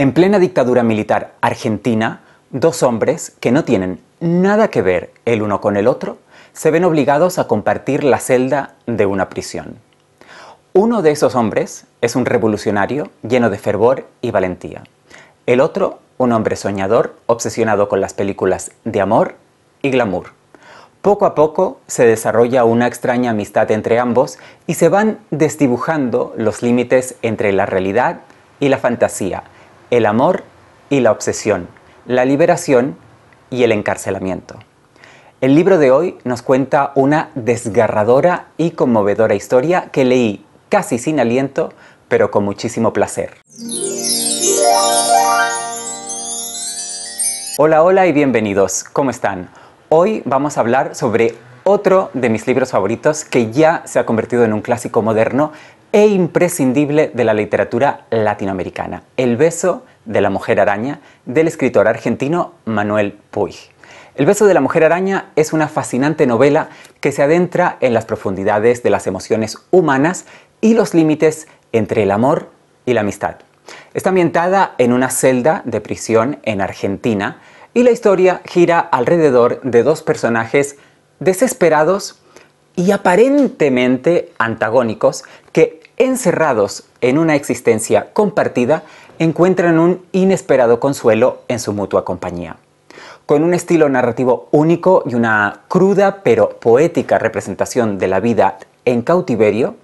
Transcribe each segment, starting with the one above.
En plena dictadura militar argentina, dos hombres que no tienen nada que ver el uno con el otro se ven obligados a compartir la celda de una prisión. Uno de esos hombres es un revolucionario lleno de fervor y valentía. El otro, un hombre soñador obsesionado con las películas de amor y glamour. Poco a poco se desarrolla una extraña amistad entre ambos y se van desdibujando los límites entre la realidad y la fantasía el amor y la obsesión, la liberación y el encarcelamiento. El libro de hoy nos cuenta una desgarradora y conmovedora historia que leí casi sin aliento, pero con muchísimo placer. Hola, hola y bienvenidos. ¿Cómo están? Hoy vamos a hablar sobre otro de mis libros favoritos que ya se ha convertido en un clásico moderno e imprescindible de la literatura latinoamericana, El beso de la mujer araña del escritor argentino Manuel Puig. El beso de la mujer araña es una fascinante novela que se adentra en las profundidades de las emociones humanas y los límites entre el amor y la amistad. Está ambientada en una celda de prisión en Argentina y la historia gira alrededor de dos personajes desesperados y aparentemente antagónicos que encerrados en una existencia compartida, encuentran un inesperado consuelo en su mutua compañía. Con un estilo narrativo único y una cruda pero poética representación de la vida en cautiverio,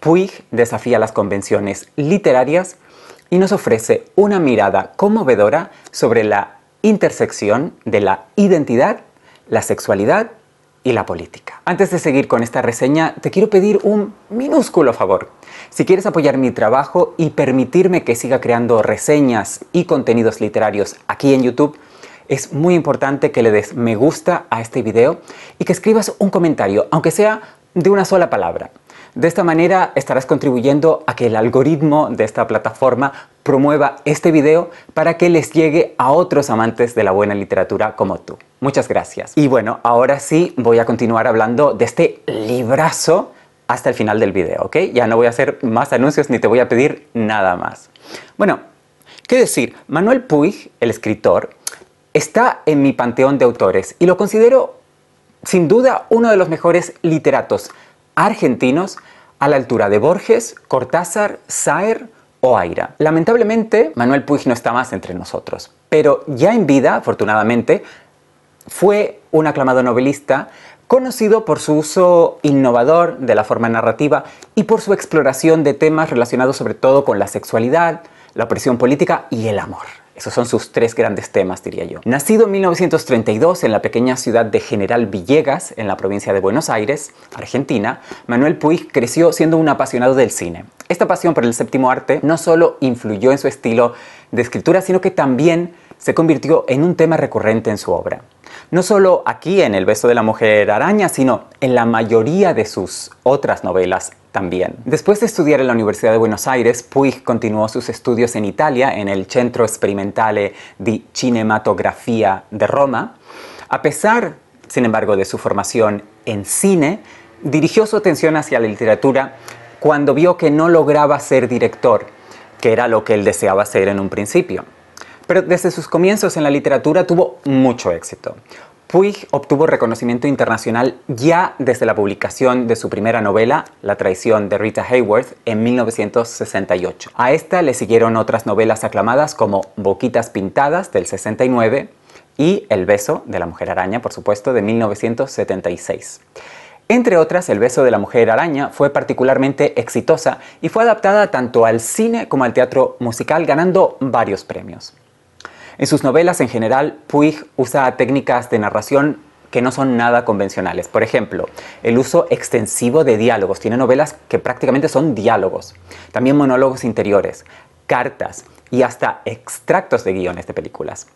Puig desafía las convenciones literarias y nos ofrece una mirada conmovedora sobre la intersección de la identidad, la sexualidad y la política. Antes de seguir con esta reseña, te quiero pedir un minúsculo favor. Si quieres apoyar mi trabajo y permitirme que siga creando reseñas y contenidos literarios aquí en YouTube, es muy importante que le des me gusta a este video y que escribas un comentario, aunque sea de una sola palabra. De esta manera estarás contribuyendo a que el algoritmo de esta plataforma promueva este video para que les llegue a otros amantes de la buena literatura como tú. Muchas gracias. Y bueno, ahora sí voy a continuar hablando de este librazo hasta el final del video, ¿ok? Ya no voy a hacer más anuncios ni te voy a pedir nada más. Bueno, ¿qué decir? Manuel Puig, el escritor, está en mi panteón de autores y lo considero sin duda uno de los mejores literatos, argentinos a la altura de Borges, Cortázar, Saer o Aira. Lamentablemente, Manuel Puig no está más entre nosotros, pero ya en vida, afortunadamente, fue un aclamado novelista conocido por su uso innovador de la forma narrativa y por su exploración de temas relacionados sobre todo con la sexualidad, la opresión política y el amor. Esos son sus tres grandes temas, diría yo. Nacido en 1932 en la pequeña ciudad de General Villegas, en la provincia de Buenos Aires, Argentina, Manuel Puig creció siendo un apasionado del cine. Esta pasión por el séptimo arte no solo influyó en su estilo de escritura, sino que también se convirtió en un tema recurrente en su obra. No solo aquí en El beso de la mujer araña, sino en la mayoría de sus otras novelas también. Después de estudiar en la Universidad de Buenos Aires, Puig continuó sus estudios en Italia, en el Centro Experimentale di Cinematografía de Roma. A pesar, sin embargo, de su formación en cine, dirigió su atención hacia la literatura cuando vio que no lograba ser director, que era lo que él deseaba ser en un principio pero desde sus comienzos en la literatura tuvo mucho éxito. Puig obtuvo reconocimiento internacional ya desde la publicación de su primera novela, La traición de Rita Hayworth, en 1968. A esta le siguieron otras novelas aclamadas como Boquitas Pintadas del 69 y El beso de la mujer araña, por supuesto, de 1976. Entre otras, El beso de la mujer araña fue particularmente exitosa y fue adaptada tanto al cine como al teatro musical, ganando varios premios. En sus novelas en general, Puig usa técnicas de narración que no son nada convencionales. Por ejemplo, el uso extensivo de diálogos. Tiene novelas que prácticamente son diálogos. También monólogos interiores, cartas, y hasta extractos de guiones de películas.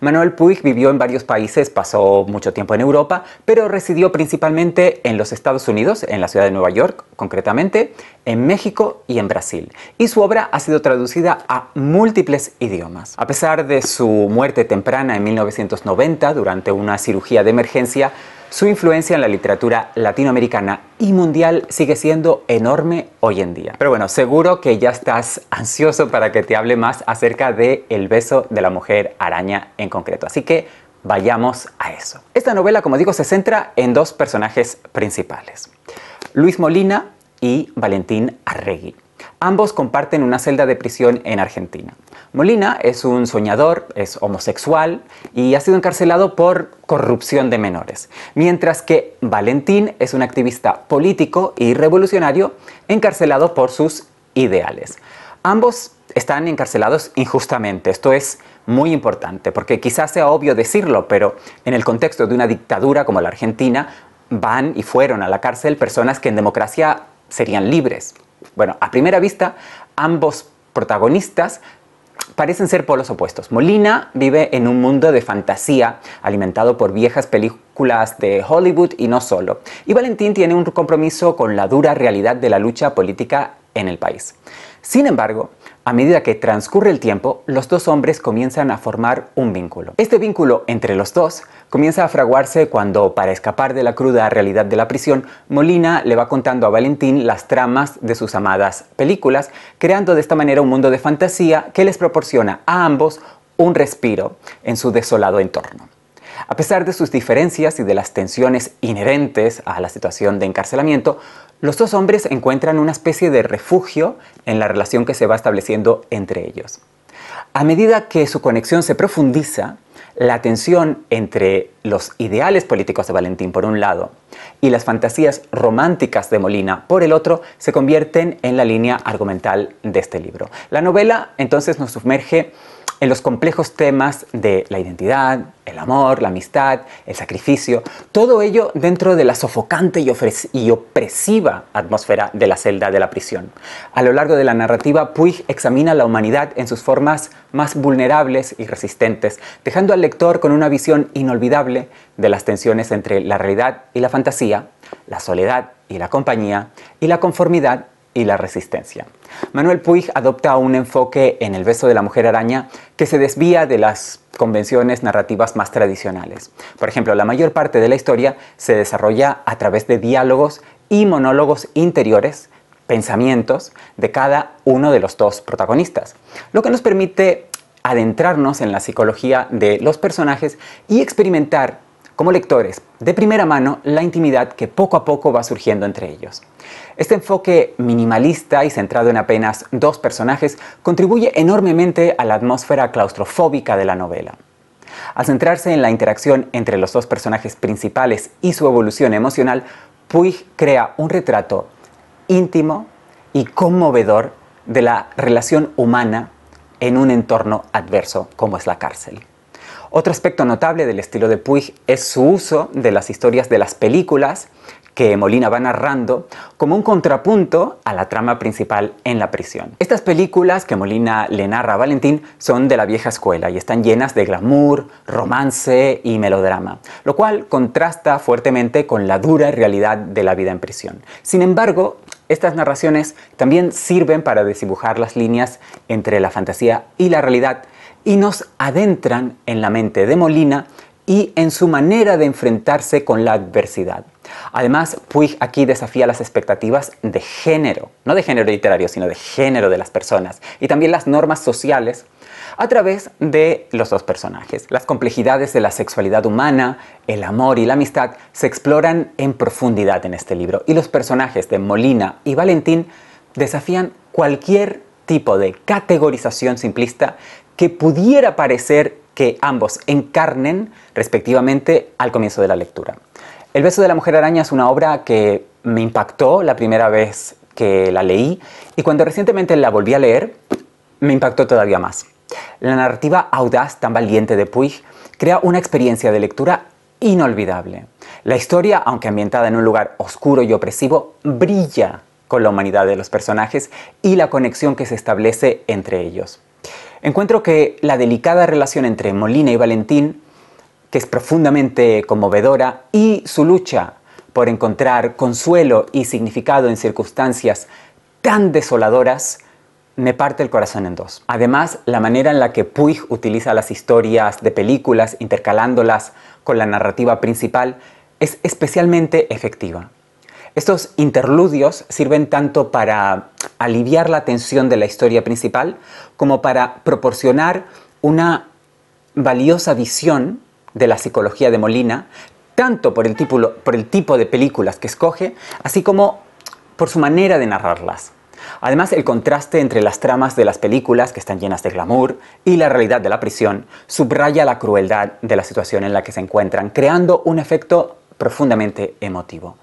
Manuel Puig vivió en varios países, pasó mucho tiempo en Europa, pero residió principalmente en los Estados Unidos, en la ciudad de Nueva York concretamente, en México y en Brasil. Y su obra ha sido traducida a múltiples idiomas. A pesar de su muerte temprana en 1990 durante una cirugía de emergencia, su influencia en la literatura latinoamericana y mundial sigue siendo enorme hoy en día. Pero bueno, seguro que ya estás ansioso para que te hable más acerca de El beso de la mujer araña en concreto. Así que vayamos a eso. Esta novela, como digo, se centra en dos personajes principales, Luis Molina y Valentín Arregui. Ambos comparten una celda de prisión en Argentina. Molina es un soñador, es homosexual y ha sido encarcelado por corrupción de menores, mientras que Valentín es un activista político y revolucionario encarcelado por sus ideales. Ambos están encarcelados injustamente. Esto es muy importante, porque quizás sea obvio decirlo, pero en el contexto de una dictadura como la Argentina, van y fueron a la cárcel personas que en democracia serían libres. Bueno, a primera vista, ambos protagonistas parecen ser polos opuestos. Molina vive en un mundo de fantasía alimentado por viejas películas de Hollywood y no solo. Y Valentín tiene un compromiso con la dura realidad de la lucha política en el país. Sin embargo, a medida que transcurre el tiempo, los dos hombres comienzan a formar un vínculo. Este vínculo entre los dos comienza a fraguarse cuando, para escapar de la cruda realidad de la prisión, Molina le va contando a Valentín las tramas de sus amadas películas, creando de esta manera un mundo de fantasía que les proporciona a ambos un respiro en su desolado entorno. A pesar de sus diferencias y de las tensiones inherentes a la situación de encarcelamiento, los dos hombres encuentran una especie de refugio en la relación que se va estableciendo entre ellos. A medida que su conexión se profundiza, la tensión entre los ideales políticos de Valentín por un lado y las fantasías románticas de Molina por el otro se convierten en la línea argumental de este libro. La novela entonces nos sumerge en los complejos temas de la identidad, el amor, la amistad, el sacrificio, todo ello dentro de la sofocante y, opresiva atmósfera de la celda de la prisión. A lo largo de la narrativa, Puig examina la humanidad en sus formas más vulnerables y resistentes, dejando al lector con una visión inolvidable de las tensiones entre la realidad y la fantasía, la soledad y la compañía, y la conformidad y la resistencia. Manuel Puig adopta un enfoque en el beso de la mujer araña que se desvía de las convenciones narrativas más tradicionales. Por ejemplo, la mayor parte de la historia se desarrolla a través de diálogos y monólogos interiores, pensamientos de cada uno de los dos protagonistas, lo que nos permite adentrarnos en la psicología de los personajes y experimentar como lectores, de primera mano la intimidad que poco a poco va surgiendo entre ellos. Este enfoque minimalista y centrado en apenas dos personajes contribuye enormemente a la atmósfera claustrofóbica de la novela. Al centrarse en la interacción entre los dos personajes principales y su evolución emocional, Puig crea un retrato íntimo y conmovedor de la relación humana en un entorno adverso como es la cárcel. Otro aspecto notable del estilo de Puig es su uso de las historias de las películas que Molina va narrando como un contrapunto a la trama principal en la prisión. Estas películas que Molina le narra a Valentín son de la vieja escuela y están llenas de glamour, romance y melodrama, lo cual contrasta fuertemente con la dura realidad de la vida en prisión. Sin embargo, estas narraciones también sirven para desdibujar las líneas entre la fantasía y la realidad y nos adentran en la mente de Molina y en su manera de enfrentarse con la adversidad. Además, Puig aquí desafía las expectativas de género, no de género literario, sino de género de las personas, y también las normas sociales a través de los dos personajes. Las complejidades de la sexualidad humana, el amor y la amistad se exploran en profundidad en este libro, y los personajes de Molina y Valentín desafían cualquier tipo de categorización simplista que pudiera parecer que ambos encarnen respectivamente al comienzo de la lectura. El beso de la mujer araña es una obra que me impactó la primera vez que la leí y cuando recientemente la volví a leer me impactó todavía más. La narrativa audaz tan valiente de Puig crea una experiencia de lectura inolvidable. La historia, aunque ambientada en un lugar oscuro y opresivo, brilla con la humanidad de los personajes y la conexión que se establece entre ellos encuentro que la delicada relación entre Molina y Valentín, que es profundamente conmovedora, y su lucha por encontrar consuelo y significado en circunstancias tan desoladoras, me parte el corazón en dos. Además, la manera en la que Puig utiliza las historias de películas, intercalándolas con la narrativa principal, es especialmente efectiva. Estos interludios sirven tanto para aliviar la tensión de la historia principal, como para proporcionar una valiosa visión de la psicología de Molina, tanto por el, tipo de películas que escoge, así como por su manera de narrarlas. Además, el contraste entre las tramas de las películas, que están llenas de glamour, y la realidad de la prisión, subraya la crueldad de la situación en la que se encuentran, creando un efecto profundamente emotivo.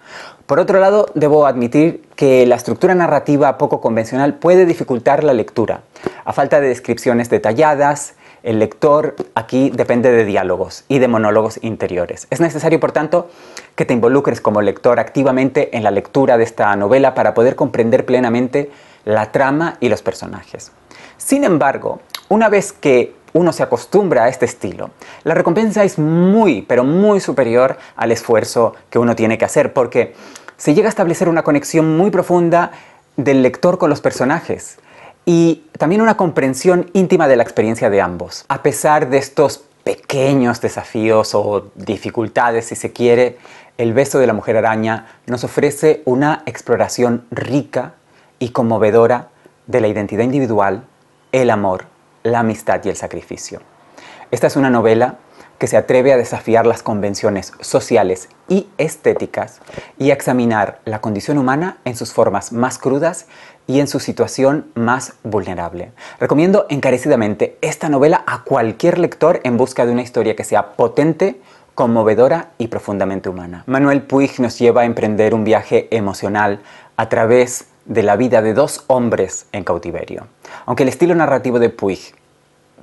Por otro lado, debo admitir que la estructura narrativa poco convencional puede dificultar la lectura. A falta de descripciones detalladas, el lector aquí depende de diálogos y de monólogos interiores. Es necesario, por tanto, que te involucres como lector activamente en la lectura de esta novela para poder comprender plenamente la trama y los personajes. Sin embargo, una vez que uno se acostumbra a este estilo, la recompensa es muy, pero muy superior al esfuerzo que uno tiene que hacer, porque se llega a establecer una conexión muy profunda del lector con los personajes y también una comprensión íntima de la experiencia de ambos. A pesar de estos pequeños desafíos o dificultades, si se quiere, el beso de la mujer araña nos ofrece una exploración rica y conmovedora de la identidad individual el amor, la amistad y el sacrificio. Esta es una novela que se atreve a desafiar las convenciones sociales y estéticas y a examinar la condición humana en sus formas más crudas y en su situación más vulnerable. Recomiendo encarecidamente esta novela a cualquier lector en busca de una historia que sea potente, conmovedora y profundamente humana. Manuel Puig nos lleva a emprender un viaje emocional a través de de la vida de dos hombres en cautiverio. Aunque el estilo narrativo de Puig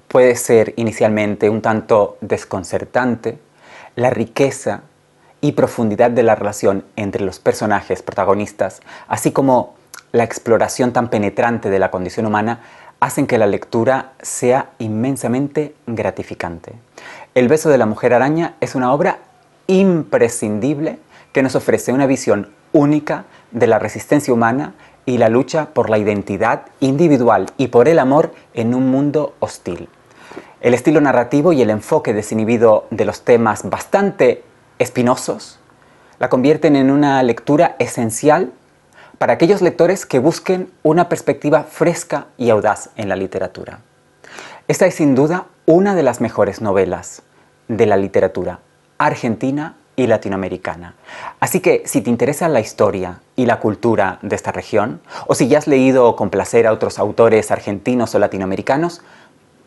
puede ser inicialmente un tanto desconcertante, la riqueza y profundidad de la relación entre los personajes protagonistas, así como la exploración tan penetrante de la condición humana, hacen que la lectura sea inmensamente gratificante. El beso de la mujer araña es una obra imprescindible que nos ofrece una visión única de la resistencia humana y la lucha por la identidad individual y por el amor en un mundo hostil. El estilo narrativo y el enfoque desinhibido de los temas bastante espinosos la convierten en una lectura esencial para aquellos lectores que busquen una perspectiva fresca y audaz en la literatura. Esta es sin duda una de las mejores novelas de la literatura argentina y latinoamericana. Así que si te interesa la historia y la cultura de esta región, o si ya has leído con placer a otros autores argentinos o latinoamericanos,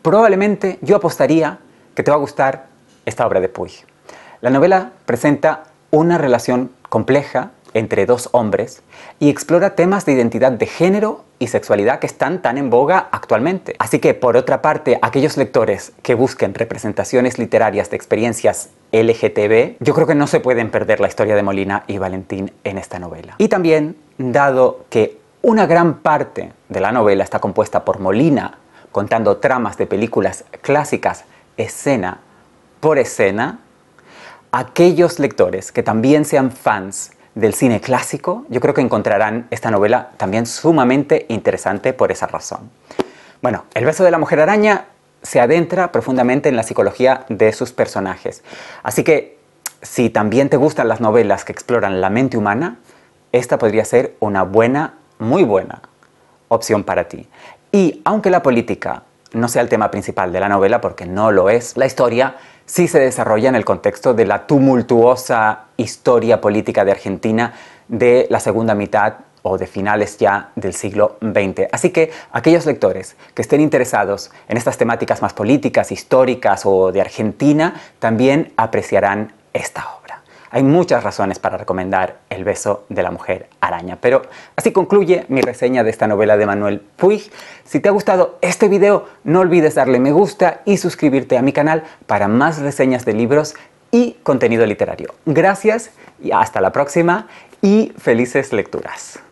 probablemente yo apostaría que te va a gustar esta obra de Puig. La novela presenta una relación compleja entre dos hombres y explora temas de identidad de género y sexualidad que están tan en boga actualmente. Así que, por otra parte, aquellos lectores que busquen representaciones literarias de experiencias LGTB, yo creo que no se pueden perder la historia de Molina y Valentín en esta novela. Y también, dado que una gran parte de la novela está compuesta por Molina, contando tramas de películas clásicas escena por escena, aquellos lectores que también sean fans del cine clásico, yo creo que encontrarán esta novela también sumamente interesante por esa razón. Bueno, El beso de la mujer araña se adentra profundamente en la psicología de sus personajes. Así que si también te gustan las novelas que exploran la mente humana, esta podría ser una buena, muy buena opción para ti. Y aunque la política no sea el tema principal de la novela, porque no lo es, la historia sí se desarrolla en el contexto de la tumultuosa historia política de Argentina de la segunda mitad o de finales ya del siglo XX. Así que aquellos lectores que estén interesados en estas temáticas más políticas, históricas o de Argentina, también apreciarán esta obra. Hay muchas razones para recomendar El beso de la mujer araña, pero así concluye mi reseña de esta novela de Manuel Puig. Si te ha gustado este video, no olvides darle me gusta y suscribirte a mi canal para más reseñas de libros y contenido literario. Gracias y hasta la próxima y felices lecturas.